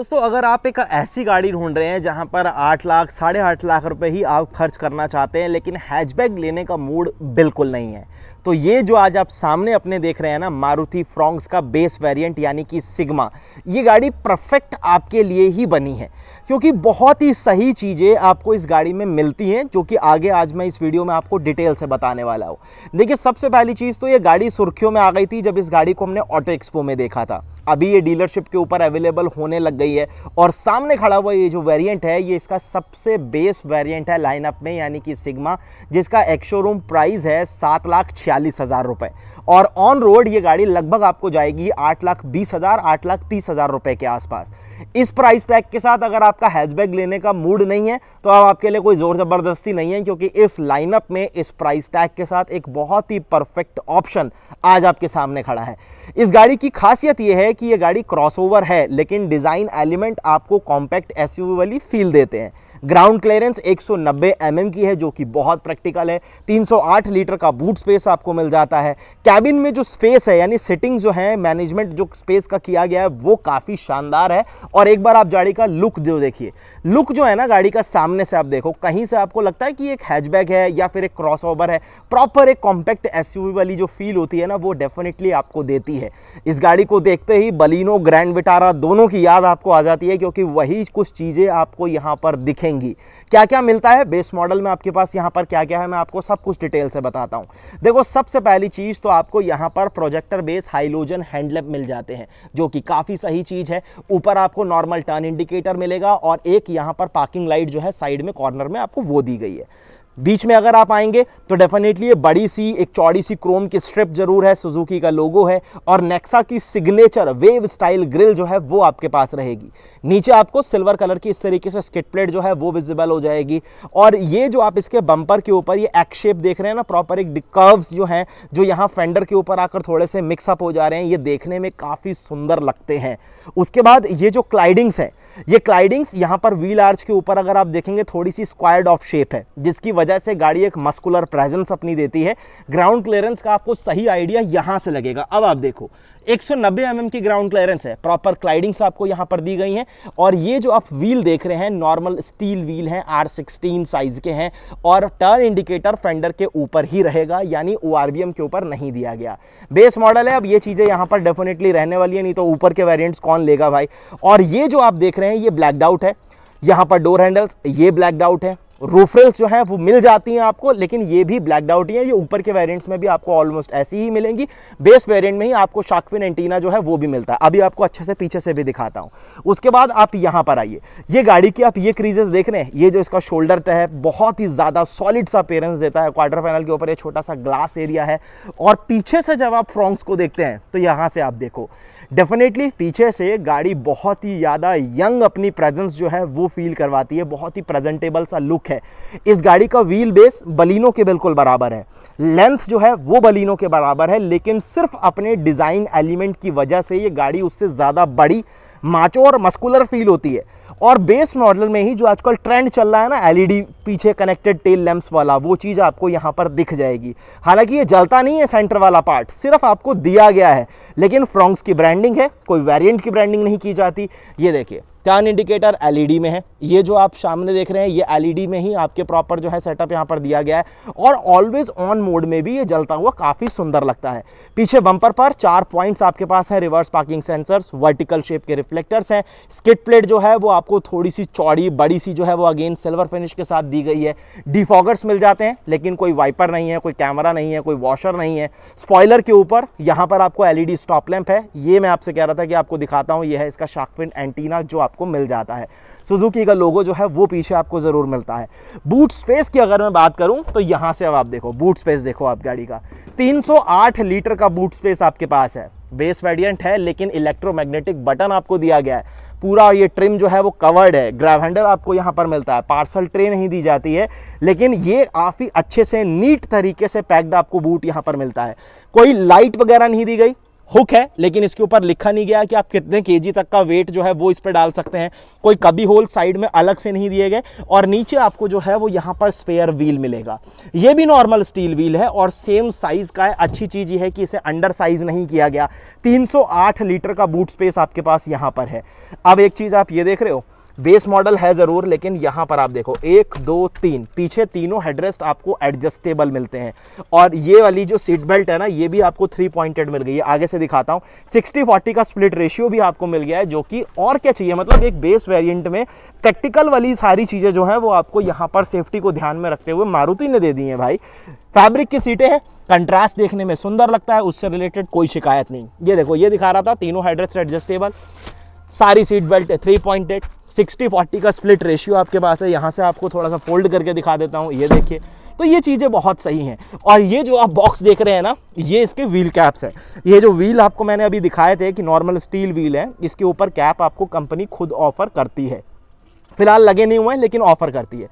दोस्तों अगर आप एक ऐसी गाड़ी ढूंढ रहे हैं जहां पर आठ लाख साढ़े आठ लाख रुपए ही आप खर्च करना चाहते हैं लेकिन हैचबैग लेने का मूड बिल्कुल नहीं है तो ये जो आज आप सामने अपने देख रहे हैं ना मारुति फ्रॉन्ग्स का बेस वेरिएंट यानी कि सिग्मा ये गाड़ी परफेक्ट आपके लिए ही बनी है क्योंकि बहुत ही सही चीज़ें आपको इस गाड़ी में मिलती हैं जो कि आगे आज मैं इस वीडियो में आपको डिटेल से बताने वाला हूँ देखिए सबसे पहली चीज़ तो ये गाड़ी सुर्खियों में आ गई थी जब इस गाड़ी को हमने ऑटो एक्सपो में देखा था अभी ये डीलरशिप के ऊपर अवेलेबल होने लग गई है और सामने खड़ा हुआ ये जो वेरियंट है ये इसका सबसे बेस वेरियंट है लाइनअप में यानी कि सिग्मा जिसका एक्शोरूम प्राइस है सात लाख छियालीस हज़ार रुपये और ऑन रोड ये गाड़ी लगभग आपको जाएगी आठ लाख बीस हज़ार आठ लाख तीस हज़ार रुपये के आसपास इस प्राइस टैग के साथ अगर आपका हैचबैक लेने का मूड नहीं है तो अब आपके लिए कोई ज़ोर ज़बरदस्ती नहीं है क्योंकि इस लाइनअप में इस प्राइस टैग के साथ एक बहुत ही परफेक्ट ऑप्शन आज आपके सामने खड़ा है इस गाड़ी की खासियत यह है कि यह गाड़ी क्रॉसओवर है लेकिन डिज़ाइन एलिमेंट आपको कॉम्पैक्ट एस वाली फील देते हैं ग्राउंड क्लियरेंस 190 mm की है जो कि बहुत प्रैक्टिकल है 308 लीटर का बूट स्पेस आपको मिल जाता है कैबिन में जो स्पेस है यानी सिटिंग जो है मैनेजमेंट जो स्पेस का किया गया है वो काफ़ी शानदार है और एक बार आप गाड़ी का लुक जो देखिए लुक जो है ना गाड़ी का सामने से आप देखो कहीं से आपको लगता है कि एक हैचबैग है या फिर एक क्रॉस है प्रॉपर एक कॉम्पैक्ट एस वाली जो फील होती है ना वो डेफिनेटली आपको देती है इस गाड़ी को देखते ही बलिनो ग्रैंड विटारा दोनों की याद आपको आ जाती है क्योंकि वही कुछ चीज़ें आपको यहाँ पर दिखेंगी क्या क्या मिलता है बेस मॉडल में आपके पास यहाँ पर क्या क्या है मैं आपको सब कुछ डिटेल से बताता हूँ देखो सबसे पहली चीज़ तो आपको यहाँ पर प्रोजेक्टर बेस हाइलोजन हैंडलैप मिल जाते हैं जो कि काफ़ी सही चीज़ है ऊपर आपको आपको नॉर्मल टर्न इंडिकेटर मिलेगा और एक यहाँ पर पार्किंग लाइट जो है साइड में कॉर्नर में आपको वो दी गई है बीच में अगर आप आएंगे तो डेफिनेटली ये बड़ी सी एक चौड़ी सी क्रोम की स्ट्रिप जरूर है सुजुकी का लोगो है और नेक्सा की सिग्नेचर वेव स्टाइल ग्रिल जो है वो आपके पास रहेगी नीचे आपको सिल्वर कलर की इस तरीके से स्किट प्लेट जो है वो विजिबल हो जाएगी और ये जो आप इसके बम्पर के ऊपर ये एक्स शेप देख रहे हैं ना प्रॉपर एक कर्व्स जो हैं जो यहाँ फेंडर के ऊपर आकर थोड़े से मिक्सअप हो जा रहे हैं ये देखने में काफ़ी सुंदर लगते हैं उसके बाद ये जो क्लाइडिंग्स हैं ये क्लाइडिंग्स यहाँ पर व्हील आर्च के ऊपर अगर आप देखेंगे थोड़ी सी स्क्वायर्ड ऑफ शेप है जिसकी वजह वजह से गाड़ी एक मस्कुलर प्रेजेंस अपनी देती है ग्राउंड क्लियरेंस का आपको सही आइडिया यहाँ से लगेगा अब आप देखो 190 सौ mm की ग्राउंड क्लियरेंस है प्रॉपर क्लाइडिंग्स आपको यहाँ पर दी गई हैं और ये जो आप व्हील देख रहे हैं नॉर्मल स्टील व्हील हैं आर सिक्सटीन साइज के हैं और टर्न इंडिकेटर फेंडर के ऊपर ही रहेगा यानी ओ के ऊपर नहीं दिया गया बेस मॉडल है अब ये चीज़ें यहाँ पर डेफिनेटली रहने वाली है नहीं तो ऊपर के वेरियंट्स कौन लेगा भाई और ये जो आप देख रहे हैं ये ब्लैकडाउट है यहाँ पर डोर हैंडल्स ये ब्लैकडाउट है रूफरल्स जो हैं वो मिल जाती हैं आपको लेकिन ये भी ब्लैकड आउट ही हैं ये ऊपर के वेरिएंट्स में भी आपको ऑलमोस्ट ऐसी ही मिलेंगी बेस वेरिएंट में ही आपको शाकविन एंटीना जो है वो भी मिलता है अभी आपको अच्छे से पीछे से भी दिखाता हूँ उसके बाद आप यहाँ पर आइए ये गाड़ी की आप ये क्रीजेस देख रहे हैं ये जो इसका शोल्डर है बहुत ही ज़्यादा सॉलिड सा अपेयरेंस देता है क्वार्टर पैनल के ऊपर ये छोटा सा ग्लास एरिया है और पीछे से जब आप फ्रॉन्क्स को देखते हैं तो यहाँ से आप देखो डेफिनेटली पीछे से गाड़ी बहुत ही ज़्यादा यंग अपनी प्रेजेंस जो है वो फील करवाती है बहुत ही प्रेजेंटेबल सा लुक है इस गाड़ी का व्हील बेस बलिनो के बिल्कुल बराबर है लेंथ जो है वो बलिनो के बराबर है लेकिन सिर्फ अपने डिज़ाइन एलिमेंट की वजह से ये गाड़ी उससे ज़्यादा बड़ी माचो और मस्कुलर फील होती है और बेस मॉडल में ही जो आजकल ट्रेंड चल रहा है ना एलईडी पीछे कनेक्टेड टेल लैम्प्स वाला वो चीज़ आपको यहाँ पर दिख जाएगी हालांकि ये जलता नहीं है सेंटर वाला पार्ट सिर्फ आपको दिया गया है लेकिन फ्रॉन्ग्स की ब्रांडिंग है कोई वेरियंट की ब्रांडिंग नहीं की जाती ये देखिए टर्न इंडिकेटर एलईडी में है ये जो आप सामने देख रहे हैं ये एलईडी e में ही आपके प्रॉपर जो है सेटअप यहाँ पर दिया गया है और ऑलवेज ऑन मोड में भी ये जलता हुआ काफ़ी सुंदर लगता है पीछे बम्पर पर चार पॉइंट्स आपके पास है reverse parking sensors vertical shape के रिफ्लेक्टर्स हैं स्किट प्लेट जो है वो आपको थोड़ी सी चौड़ी बड़ी सी जो है वो अगेन सिल्वर फिनिश के साथ दी गई है डिफॉगर्स मिल जाते हैं लेकिन कोई वाइपर नहीं है कोई कैमरा नहीं है कोई वॉशर नहीं है स्पॉयलर के ऊपर यहाँ पर आपको एल स्टॉप लैंप है ये मैं आपसे कह रहा था कि आपको दिखाता हूँ ये है इसका शार्कफिन एंटीना जो आपको मिल जाता है सुजुकी का लोगो जो है वो पीछे आपको ज़रूर मिलता है बूट स्पेस की अगर मैं बात करूँ तो यहाँ से अब आप देखो बूट स्पेस देखो आप गाड़ी का 308 लीटर का बूट स्पेस आपके पास है बेस वेरिएंट है लेकिन इलेक्ट्रोमैग्नेटिक बटन आपको दिया गया है पूरा ये ट्रिम जो है वो कवर्ड है ग्रैव हैंडल आपको यहाँ पर मिलता है पार्सल ट्रे नहीं दी जाती है लेकिन ये काफ़ी अच्छे से नीट तरीके से पैक्ड आपको बूट यहाँ पर मिलता है कोई लाइट वगैरह नहीं दी गई हुक है लेकिन इसके ऊपर लिखा नहीं गया कि आप कितने के तक का वेट जो है वो इस पर डाल सकते हैं कोई कभी होल साइड में अलग से नहीं दिए गए और नीचे आपको जो है वो यहाँ पर स्पेयर व्हील मिलेगा ये भी नॉर्मल स्टील व्हील है और सेम साइज़ का है अच्छी चीज़ ये है कि इसे अंडर साइज़ नहीं किया गया 308 लीटर का बूट स्पेस आपके पास यहाँ पर है अब एक चीज़ आप ये देख रहे हो बेस मॉडल है ज़रूर लेकिन यहाँ पर आप देखो एक दो तीन पीछे तीनों हेडरेस्ट आपको एडजस्टेबल मिलते हैं और ये वाली जो सीट बेल्ट है ना ये भी आपको थ्री पॉइंटेड मिल गई है आगे से दिखाता हूँ सिक्सटी फोर्टी का स्प्लिट रेशियो भी आपको मिल गया है जो कि और क्या चाहिए मतलब एक बेस वेरियंट में प्रैक्टिकल वाली सारी चीज़ें जो हैं वो आपको यहाँ पर सेफ्टी को ध्यान में रखते हुए मारुति ने दे दी हैं भाई फैब्रिक की सीटें हैं कंट्रास्ट देखने में सुंदर लगता है उससे रिलेटेड कोई शिकायत नहीं ये देखो ये दिखा रहा था तीनों हेडरेस्ट एडजस्टेबल सारी सीट बेल्ट है थ्री एट सिक्सटी फोर्टी का स्प्लिट रेशियो आपके पास है यहाँ से आपको थोड़ा सा फोल्ड करके दिखा देता हूँ ये देखिए तो ये चीज़ें बहुत सही हैं और ये जो आप बॉक्स देख रहे हैं ना ये इसके व्हील कैप्स है ये जो व्हील आपको मैंने अभी दिखाए थे कि नॉर्मल स्टील व्हील है इसके ऊपर कैप आपको कंपनी खुद ऑफर करती है फिलहाल लगे नहीं हुए हैं लेकिन ऑफर करती है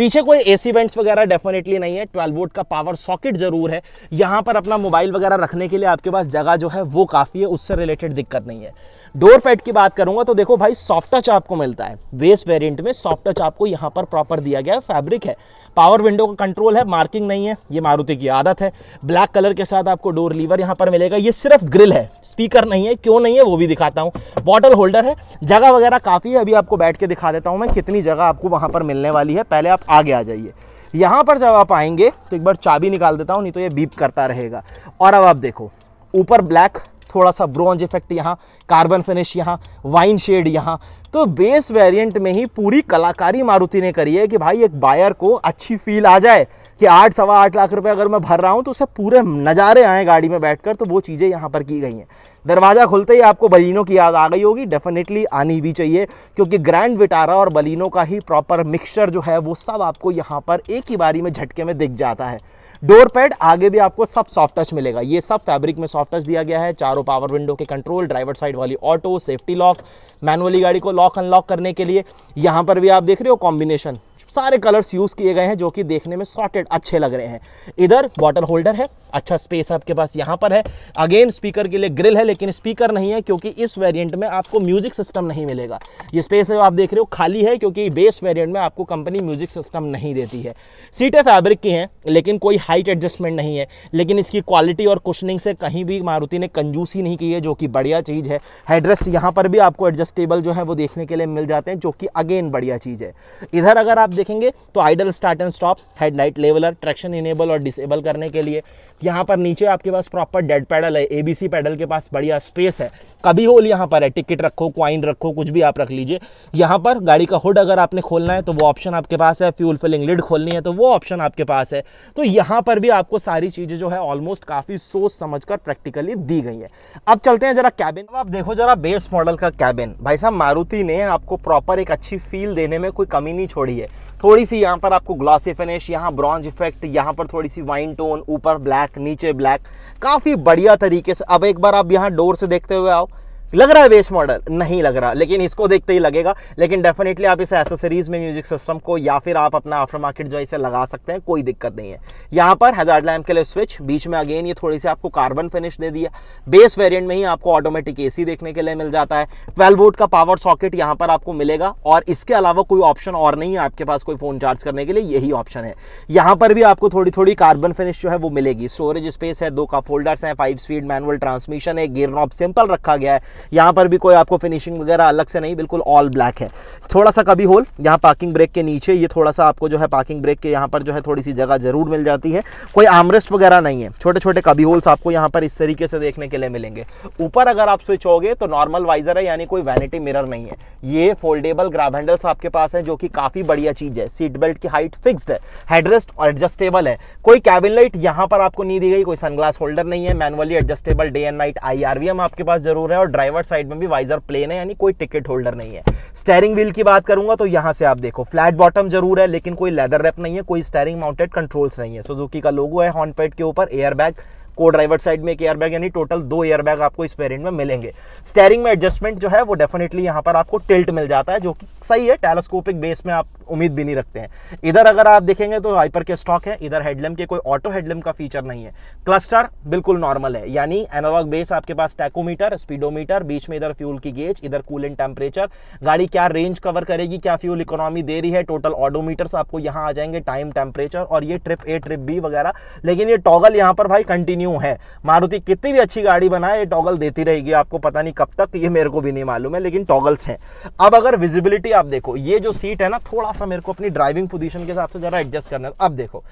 पीछे कोई एसी वेंट्स वगैरह डेफिनेटली नहीं है ट्वेल्व वोट का पावर सॉकेट जरूर है यहाँ पर अपना मोबाइल वगैरह रखने के लिए आपके पास जगह जो है वो काफ़ी है उससे रिलेटेड दिक्कत नहीं है डोर पैड की बात करूंगा तो देखो भाई सॉफ्ट टच आपको मिलता है बेस वेरियंट में सॉफ्ट टच आपको यहाँ पर प्रॉपर दिया गया है फैब्रिक है पावर विंडो का कंट्रोल है मार्किंग नहीं है ये मारुति की आदत है ब्लैक कलर के साथ आपको डोर लीवर यहाँ पर मिलेगा ये सिर्फ ग्रिल है स्पीकर नहीं है क्यों नहीं है वो भी दिखाता हूँ बॉटल होल्डर है जगह वगैरह काफ़ी है अभी आपको बैठ के दिखा देता हूँ मैं कितनी जगह आपको वहाँ पर मिलने वाली है पहले आप आगे आ जाइए यहाँ पर जब आप आएंगे तो एक बार चाबी निकाल देता हूँ नहीं तो ये बीप करता रहेगा और अब आप देखो ऊपर ब्लैक थोड़ा सा ब्रॉन्ज इफेक्ट यहाँ कार्बन फिनिश यहाँ वाइन शेड यहाँ तो बेस वेरिएंट में ही पूरी कलाकारी मारुति ने करी है कि भाई एक बायर को अच्छी फील आ जाए कि आठ सवा आठ लाख रुपए अगर मैं भर रहा हूँ तो उसे पूरे नज़ारे आए गाड़ी में बैठकर तो वो चीज़ें यहाँ पर की गई हैं दरवाज़ा खुलते ही आपको बलिनों की याद आ गई होगी डेफिनेटली आनी भी चाहिए क्योंकि ग्रैंड विटारा और बलिनों का ही प्रॉपर मिक्सचर जो है वो सब आपको यहाँ पर एक ही बारी में झटके में दिख जाता है डोर पैड आगे भी आपको सब सॉफ्ट टच मिलेगा ये सब फैब्रिक में सॉफ्ट टच दिया गया है चारों पावर विंडो के कंट्रोल ड्राइवर साइड वाली ऑटो सेफ्टी लॉक मैनुअली गाड़ी को लॉक अनलॉक करने के लिए यहां पर भी आप देख रहे हो कॉम्बिनेशन सारे कलर्स यूज़ किए गए हैं जो कि देखने में सॉर्टेड अच्छे लग रहे हैं इधर बॉटल होल्डर है अच्छा स्पेस आपके पास यहाँ पर है अगेन स्पीकर के लिए ग्रिल है लेकिन स्पीकर नहीं है क्योंकि इस वेरियंट में आपको म्यूजिक सिस्टम नहीं मिलेगा ये स्पेस है आप देख रहे हो खाली है क्योंकि बेस वेरियंट में आपको कंपनी म्यूजिक सिस्टम नहीं देती है सीटें फैब्रिक की हैं लेकिन कोई हाइट एडजस्टमेंट नहीं है लेकिन इसकी क्वालिटी और कुशनिंग से कहीं भी मारुति ने कंजूसी नहीं की है जो कि बढ़िया चीज़ है हेडरेस्ट यहाँ पर भी आपको एडजस्टेबल जो है वो देखने के लिए मिल जाते हैं जो कि अगेन बढ़िया चीज़ है इधर अगर आप देखेंगे तो idle start and stop headlight leveller traction enable और डिसेबल करने के लिए यहाँ पर नीचे आपके पास प्रॉपर डेड पैडल है एबीसी पैडल के पास बढ़िया स्पेस है कभी होल यहाँ पर है टिकट रखो क्वाइन रखो कुछ भी आप रख लीजिए यहाँ पर गाड़ी का हुड अगर आपने खोलना है तो वो ऑप्शन आपके पास है फ्यूल फिलिंग लिड खोलनी है तो वो ऑप्शन आपके पास है तो यहाँ पर भी आपको सारी चीज़ें जो है ऑलमोस्ट काफ़ी सोच समझ प्रैक्टिकली दी गई है अब चलते हैं जरा कैबिन अब आप देखो जरा बेस्ट मॉडल का कैबिन भाई साहब मारुति ने आपको प्रॉपर एक अच्छी फील देने में कोई कमी नहीं छोड़ी है थोड़ी सी यहाँ पर आपको ग्लासी फिनिश यहाँ ब्रॉन्ज इफेक्ट यहाँ पर थोड़ी सी वाइन टोन ऊपर ब्लैक नीचे ब्लैक काफ़ी बढ़िया तरीके से अब एक बार आप यहाँ डोर से देखते हुए आओ लग रहा है बेस मॉडल नहीं लग रहा लेकिन इसको देखते ही लगेगा लेकिन डेफिनेटली आप इसे एसेसरीज में म्यूजिक सिस्टम को या फिर आप अपना आफ्टर मार्केट जो है इसे लगा सकते हैं कोई दिक्कत नहीं है यहाँ पर हजार लैम्प के लिए स्विच बीच में अगेन ये थोड़ी सी आपको कार्बन फिनिश दे दिया बेस वेरियंट में ही आपको ऑटोमेटिक ए देखने के लिए मिल जाता है ट्वेल्व वोट का पावर सॉकेट यहाँ पर आपको मिलेगा और इसके अलावा कोई ऑप्शन और नहीं है आपके पास कोई फोन चार्ज करने के लिए यही ऑप्शन है यहाँ पर भी आपको थोड़ी थोड़ी कार्बन फिनिश जो है वो मिलेगी स्टोरेज स्पेस है दो का फोल्डर्स हैं फाइव स्पीड मैनुअल ट्रांसमिशन है गियर नॉप सिंपल रखा गया है यहाँ पर भी कोई आपको फिनिशिंग वगैरह अलग से नहीं बिल्कुल ऑल ब्लैक है थोड़ा सा कभी होल यहाँ पार्किंग ब्रेक के नीचे ये थोड़ा सा आपको जो है पार्किंग ब्रेक के यहाँ पर जो है थोड़ी सी जगह जरूर मिल जाती है कोई आमरेस्ट वगैरह नहीं है छोटे छोटे कभी होल्स आपको यहाँ पर इस तरीके से देखने के लिए मिलेंगे ऊपर अगर आप स्विच हो तो नॉर्मल वाइजर है यानी कोई वैनिटी मिरर नहीं है ये फोल्डेबल ग्राब हैंडल्स आपके पास है जो कि काफ़ी बढ़िया चीज़ है सीट बेल्ट की हाइट फिक्स्ड है हेडरेस्ट एडजस्टेबल है कोई कैबिन लाइट यहाँ पर आपको नहीं दी गई कोई सनग्लास होल्डर नहीं है manually adjustable day and night I आपके पास जरूर है और ड्राइवर ड्राइवर साइड में भी वाइजर प्लेन है यानी कोई टिकट होल्डर नहीं है स्टेयरिंग व्हील की बात करूंगा तो यहां से आप देखो फ्लैट बॉटम जरूर है लेकिन कोई लेदर रैप नहीं है कोई स्टेयरिंग माउंटेड कंट्रोल्स नहीं है सुजुकी का लोगो है हॉर्नपेड के ऊपर एयरबैग को ड्राइवर साइड में एक एयरबैग यानी टोटल दो एयरबैग आपको इस वेरिएंट में मिलेंगे स्टेयरिंग में एडजस्टमेंट जो है वो डेफिनेटली यहाँ पर आपको टिल्ट मिल जाता है जो कि सही है टेलीस्कोपिक बेस में आप उम्मीद भी नहीं रखते हैं इधर अगर आप देखेंगे तो हाइपर के स्टॉक है इधर हेडलम के कोई ऑटो हेडलम का फीचर नहीं है क्लस्टर बिल्कुल नॉर्मल है यानी एनालॉग बेस आपके पास टैकोमीटर स्पीडोमीटर बीच में इधर फ्यूल की गेज इधर कूल एंड टेम्परेचर गाड़ी क्या रेंज कवर करेगी क्या फ्यूल इकोनॉमी दे रही है टोटल ऑडोमीटर्स आपको यहाँ आ जाएंगे टाइम टेम्परेचर और ये ट्रिप ए ट्रिप बी वगैरह लेकिन ये टॉगल यहाँ पर भाई कंटिन्यू है मारुति कितनी भी अच्छी गाड़ी बनाए ये टॉगल देती रहेगी आपको पता नहीं कब तक ये मेरे को भी नहीं मालूम है लेकिन टॉगल्स हैं अब अगर विजिबिलिटी आप देखो ये जो सीट है ना थोड़ा सा मेरे को अपनी ड्राइविंग पोजीशन के हिसाब से ज़रा एडजस्ट करना है अब देखो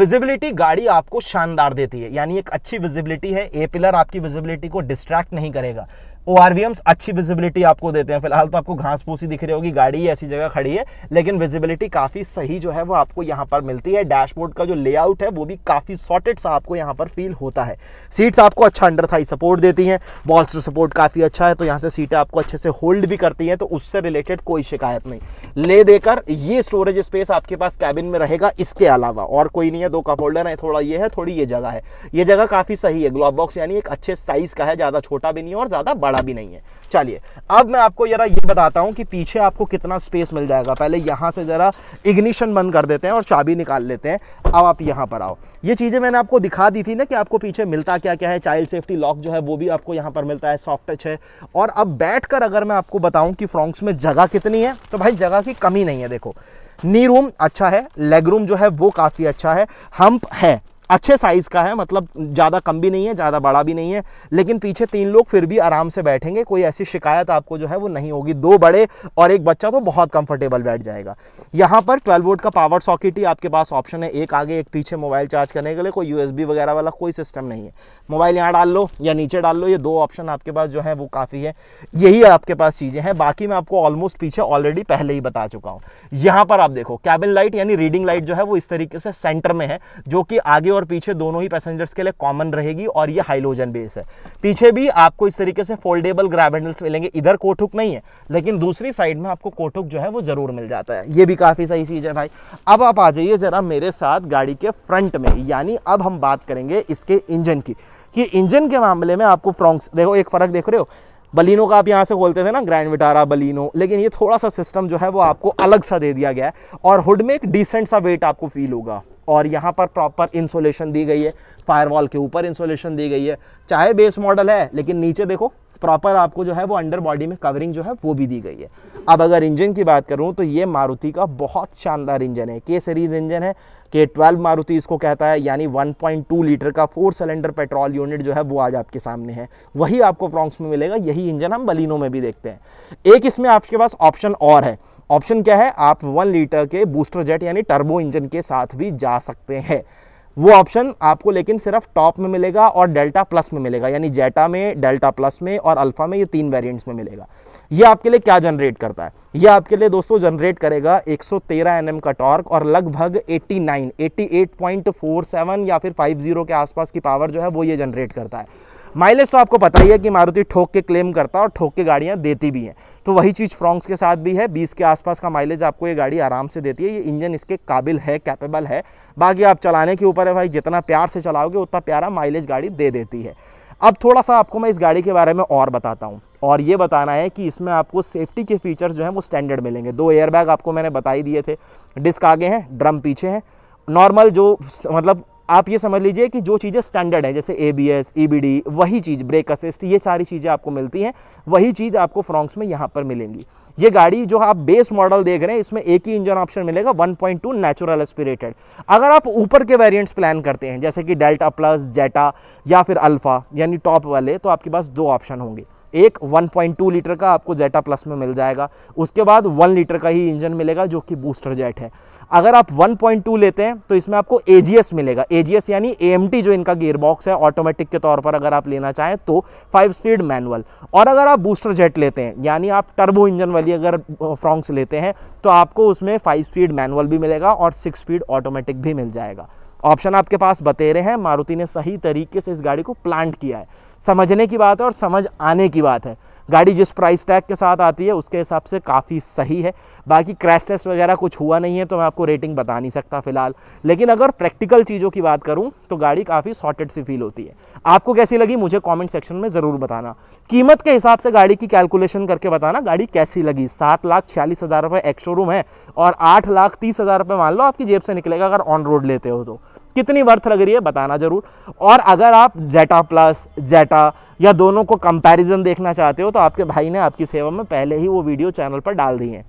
विजिबिलिटी गाड़ी आपको शानदार देती है यानी एक अच्छी विजिबिलिटी है ए पिलर आपकी विजिबिलिटी को डिस्ट्रैक्ट नहीं करेगा ओ अच्छी विजिबिलिटी आपको देते हैं फिलहाल तो आपको घास ही दिख रही होगी गाड़ी ऐसी जगह खड़ी है लेकिन विजिबिलिटी काफ़ी सही जो है वो आपको यहाँ पर मिलती है डैशबोर्ड का जो लेआउट है वो भी काफ़ी सॉर्टेड सा आपको यहाँ पर फील होता है सीट्स आपको अच्छा अंडर थाई सपोर्ट देती हैं बॉल्स सपोर्ट काफ़ी अच्छा है तो यहाँ से सीटें आपको अच्छे से होल्ड भी करती हैं तो उससे रिलेटेड कोई शिकायत नहीं ले देकर ये स्टोरेज स्पेस आपके पास कैबिन में रहेगा इसके अलावा और कोई नहीं है दो कप होल्डर है थोड़ा ये है थोड़ी ये जगह है ये जगह काफ़ी सही है ग्लॉब बॉक्स यानी एक अच्छे साइज़ का है ज़्यादा छोटा भी नहीं और ज़्यादा बड़ा बड़ा भी नहीं है चलिए अब मैं आपको ज़रा ये बताता हूँ कि पीछे आपको कितना स्पेस मिल जाएगा पहले यहाँ से ज़रा इग्निशन बंद कर देते हैं और चाबी निकाल लेते हैं अब आप यहाँ पर आओ ये चीज़ें मैंने आपको दिखा दी थी ना कि आपको पीछे मिलता क्या क्या है चाइल्ड सेफ्टी लॉक जो है वो भी आपको यहाँ पर मिलता है सॉफ्ट टच है और अब बैठ अगर मैं आपको बताऊँ कि फ्रॉन्क्स में जगह कितनी है तो भाई जगह की कमी नहीं है देखो नी रूम अच्छा है लेग रूम जो है वो काफ़ी अच्छा है हम्प है अच्छे साइज़ का है मतलब ज़्यादा कम भी नहीं है ज़्यादा बड़ा भी नहीं है लेकिन पीछे तीन लोग फिर भी आराम से बैठेंगे कोई ऐसी शिकायत आपको जो है वो नहीं होगी दो बड़े और एक बच्चा तो बहुत कंफर्टेबल बैठ जाएगा यहाँ पर ट्वेल्व वोट का पावर सॉकेट ही आपके पास ऑप्शन है एक आगे एक पीछे मोबाइल चार्ज करने के लिए कोई यू वगैरह वाला कोई सिस्टम नहीं है मोबाइल यहाँ डाल लो या नीचे डाल लो ये दो ऑप्शन आपके पास जो है वो काफ़ी है यही आपके पास चीज़ें हैं बाकी मैं आपको ऑलमोस्ट पीछे ऑलरेडी पहले ही बता चुका हूँ यहाँ पर आप देखो कैबिन लाइट यानी रीडिंग लाइट जो है वो इस तरीके से सेंटर में है जो कि आगे और पीछे दोनों ही पैसेंजर्स के लिए कॉमन रहेगी और ये हाइलोजन बेस है पीछे भी आपको इस तरीके से फोल्डेबल ग्रैब हैंडल्स मिलेंगे इधर कोठुक नहीं है लेकिन दूसरी साइड में आपको कोठुक जो है वो ज़रूर मिल जाता है ये भी काफ़ी सही चीज़ है भाई अब आप आ जाइए ज़रा मेरे साथ गाड़ी के फ्रंट में यानी अब हम बात करेंगे इसके इंजन की कि इंजन के मामले में आपको फ्रॉन्क्स देखो एक फ़र्क देख रहे हो बलिनो का आप यहाँ से खोलते थे ना ग्रैंड विटारा बलिनो लेकिन ये थोड़ा सा सिस्टम जो है वो आपको अलग सा दे दिया गया है और हुड में एक डिसेंट सा वेट आपको फील होगा और यहाँ पर प्रॉपर इंसोलेशन दी गई है फायरवॉल के ऊपर इंसोलेशन दी गई है चाहे बेस मॉडल है लेकिन नीचे देखो प्रॉपर आपको जो है वो अंडर बॉडी में कवरिंग जो है वो भी दी गई है अब अगर इंजन की बात करूँ तो ये मारुति का बहुत शानदार इंजन है के सीरीज इंजन है के ट्वेल्व मारुति इसको कहता है यानी 1.2 लीटर का फोर सिलेंडर पेट्रोल यूनिट जो है वो आज आपके सामने है वही आपको फ्रॉन्क्स में मिलेगा यही इंजन हम बलिनो में भी देखते हैं एक इसमें आपके पास ऑप्शन और है ऑप्शन क्या है आप वन लीटर के बूस्टर जेट यानी टर्बो इंजन के साथ भी जा सकते हैं वो ऑप्शन आपको लेकिन सिर्फ टॉप में मिलेगा और डेल्टा प्लस में मिलेगा यानी जेटा में डेल्टा प्लस में और अल्फा में ये तीन वेरिएंट्स में मिलेगा ये आपके लिए क्या जनरेट करता है ये आपके लिए दोस्तों जनरेट करेगा 113 एनएम का टॉर्क और लगभग 89 88.47 या फिर 50 के आसपास की पावर जो है वो ये जनरेट करता है माइलेज तो आपको पता ही है कि मारुति ठोक के क्लेम करता है और ठोक के गाड़ियाँ देती भी हैं तो वही चीज़ फ्रॉन्क्स के साथ भी है बीस के आसपास का माइलेज आपको ये गाड़ी आराम से देती है ये इंजन इसके काबिल है कैपेबल है बाकी आप चलाने के ऊपर है भाई जितना प्यार से चलाओगे उतना प्यारा माइलेज गाड़ी दे देती है अब थोड़ा सा आपको मैं इस गाड़ी के बारे में और बताता हूँ और ये बताना है कि इसमें आपको सेफ्टी के फीचर्स जो हैं वो स्टैंडर्ड मिलेंगे दो एयरबैग आपको मैंने बता ही दिए थे डिस्क आगे हैं ड्रम पीछे हैं नॉर्मल जो मतलब आप ये समझ लीजिए कि जो चीज़ें स्टैंडर्ड हैं जैसे A B S E B D वही चीज़ ब्रेक असिस्ट ये सारी चीज़ें आपको मिलती हैं वही चीज़ आपको फ्रॉन्क्स में यहाँ पर मिलेंगी ये गाड़ी जो आप बेस मॉडल देख रहे हैं इसमें एक ही इंजन ऑप्शन मिलेगा 1.2 नेचुरल एस्पिरेटेड अगर आप ऊपर के वेरियंट्स प्लान करते हैं जैसे कि डेल्टा प्लस जेटा या फिर अल्फ़ा यानी टॉप वाले तो आपके पास दो ऑप्शन होंगे एक 1.2 लीटर का आपको जेटा प्लस में मिल जाएगा उसके बाद 1 लीटर का ही इंजन मिलेगा जो कि बूस्टर जेट है अगर आप 1.2 लेते हैं तो इसमें आपको ए मिलेगा ए यानी ए जो इनका गियरबॉक्स है ऑटोमेटिक के तौर पर अगर आप लेना चाहें तो फाइव स्पीड मैनुअल और अगर आप बूस्टर जेट लेते हैं यानी आप टर्बो इंजन वाली अगर फ्रॉन्क्स लेते हैं तो आपको उसमें फाइव स्पीड मैनुअल भी मिलेगा और सिक्स स्पीड ऑटोमेटिक भी मिल जाएगा ऑप्शन आपके पास बतेरे हैं मारुति ने सही तरीके से इस गाड़ी को प्लांट किया है समझने की बात है और समझ आने की बात है गाड़ी जिस प्राइस टैग के साथ आती है उसके हिसाब से काफ़ी सही है बाकी क्रैश टेस्ट वगैरह कुछ हुआ नहीं है तो मैं आपको रेटिंग बता नहीं सकता फिलहाल लेकिन अगर प्रैक्टिकल चीज़ों की बात करूँ तो गाड़ी काफ़ी सॉर्टेड सी फील होती है आपको कैसी लगी मुझे कॉमेंट सेक्शन में ज़रूर बताना कीमत के हिसाब से गाड़ी की कैलकुलेशन करके बताना गाड़ी कैसी लगी सात लाख छियालीस हज़ार रुपये एक शोरूम है और आठ लाख तीस हज़ार रुपये मान लो आपकी जेब से निकलेगा अगर ऑन रोड लेते हो तो कितनी वर्थ लग रही है बताना ज़रूर और अगर आप जेटा प्लस जेटा या दोनों को कंपैरिजन देखना चाहते हो तो आपके भाई ने आपकी सेवा में पहले ही वो वीडियो चैनल पर डाल दी है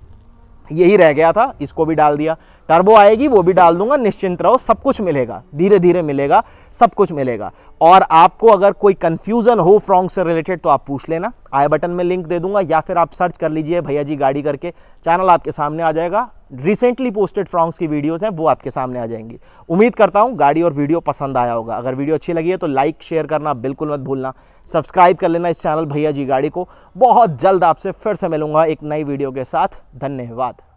यही रह गया था इसको भी डाल दिया टर्बो आएगी वो भी डाल दूंगा निश्चिंत रहो सब कुछ मिलेगा धीरे धीरे मिलेगा सब कुछ मिलेगा और आपको अगर कोई कंफ्यूजन हो फ्रॉन्ग से रिलेटेड तो आप पूछ लेना आई बटन में लिंक दे दूंगा या फिर आप सर्च कर लीजिए भैया जी गाड़ी करके चैनल आपके सामने आ जाएगा रिसेंटली पोस्टेड फ्रॉन्ग्स की वीडियोस हैं वो आपके सामने आ जाएंगी उम्मीद करता हूँ गाड़ी और वीडियो पसंद आया होगा अगर वीडियो अच्छी लगी है तो लाइक शेयर करना बिल्कुल मत भूलना सब्सक्राइब कर लेना इस चैनल भैया जी गाड़ी को बहुत जल्द आपसे फिर से मिलूंगा एक नई वीडियो के साथ धन्यवाद